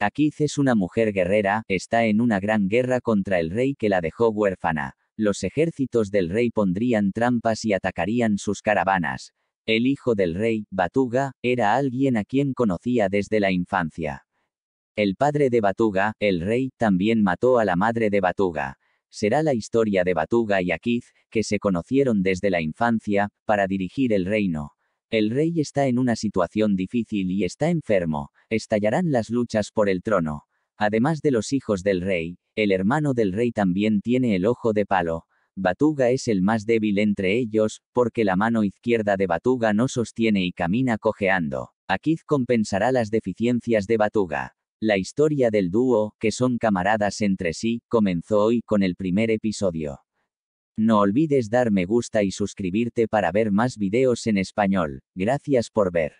Akiz es una mujer guerrera, está en una gran guerra contra el rey que la dejó huérfana. Los ejércitos del rey pondrían trampas y atacarían sus caravanas. El hijo del rey, Batuga, era alguien a quien conocía desde la infancia. El padre de Batuga, el rey, también mató a la madre de Batuga. Será la historia de Batuga y Akiz, que se conocieron desde la infancia, para dirigir el reino. El rey está en una situación difícil y está enfermo, estallarán las luchas por el trono. Además de los hijos del rey, el hermano del rey también tiene el ojo de palo. Batuga es el más débil entre ellos, porque la mano izquierda de Batuga no sostiene y camina cojeando. Akiz compensará las deficiencias de Batuga. La historia del dúo, que son camaradas entre sí, comenzó hoy con el primer episodio. No olvides dar me gusta y suscribirte para ver más videos en español. Gracias por ver.